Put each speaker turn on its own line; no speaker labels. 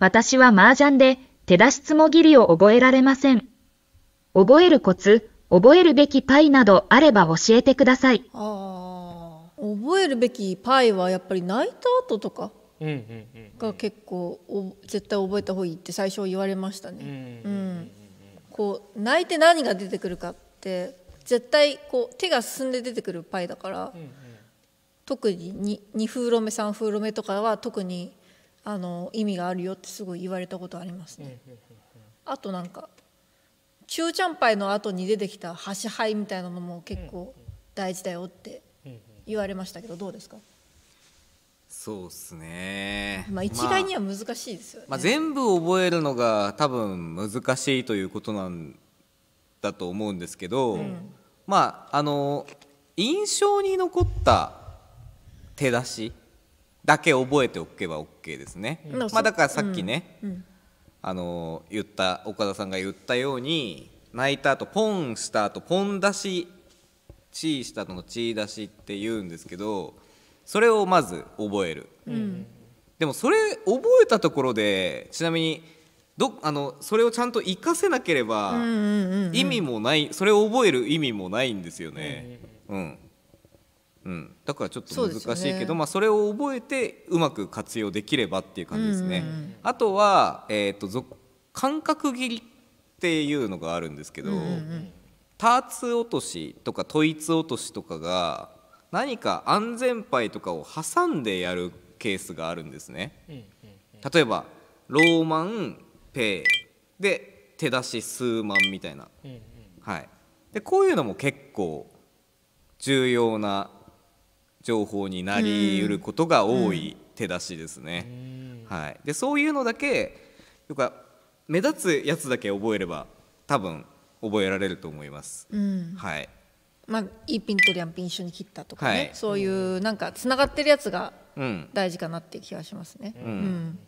私は麻雀で手出しつもぎりを覚えられません。覚えるコツ、覚えるべきパイなどあれば教えてください。ああ、覚えるべきパイはやっぱり泣いた後とかが結構お絶対覚えた方がいいって最初言われましたね。うんこう泣いて何が出てくるかって絶対こう手が進んで出てくるパイだから、うんうん、特に二フーロ目三フーロ目とかは特にあの意味があるよってすごい言われたことありますね。あとなんか中ちゃんぱいの後に出てきた箸杯みたいなのも結構大事だよって言われましたけどどうですか
そうっすねまあ一概に
は難しいですよね、まあ、まあ、
全部覚えるのが多分難しいということなんだと思うんですけど、うん、まああの印象に残った手出しだけ覚えておけば OK ですね、うん、まあ、だからさっきね、うん、あの言った岡田さんが言ったように泣いた後ポンした後ポン出しチーした後のチー出しって言うんですけどそれをまず覚える、うん、でもそれ覚えたところでちなみにどあのそれをちゃんと活かせなければ意味もないそれを覚える意味もないんですよね。うんうん、だからちょっと難しいけどそ,、ね、まあ、それを覚えてうまく活用できればっていう感じですね。うんうん、あとは、えーと、感覚切りっていうのがあるんですけど、うんうん、ターツ落としとかトイツ落としとかが何か安全牌とかを挟んでやるケースがあるんですね。うんうんうん、例えばローマンペイで手出し数万みたいな、うんうん、はい、でこういうのも結構重要な情報になりうることが多い手出しですね。はい、でそういうのだけとか目立つやつだけ覚えれば多分覚えられると思います。うん、はい
まあ、一品と両品一緒に切ったとかね、はい、そういうなんかつながってるやつが大事かなっていう気がしますね。うん、うん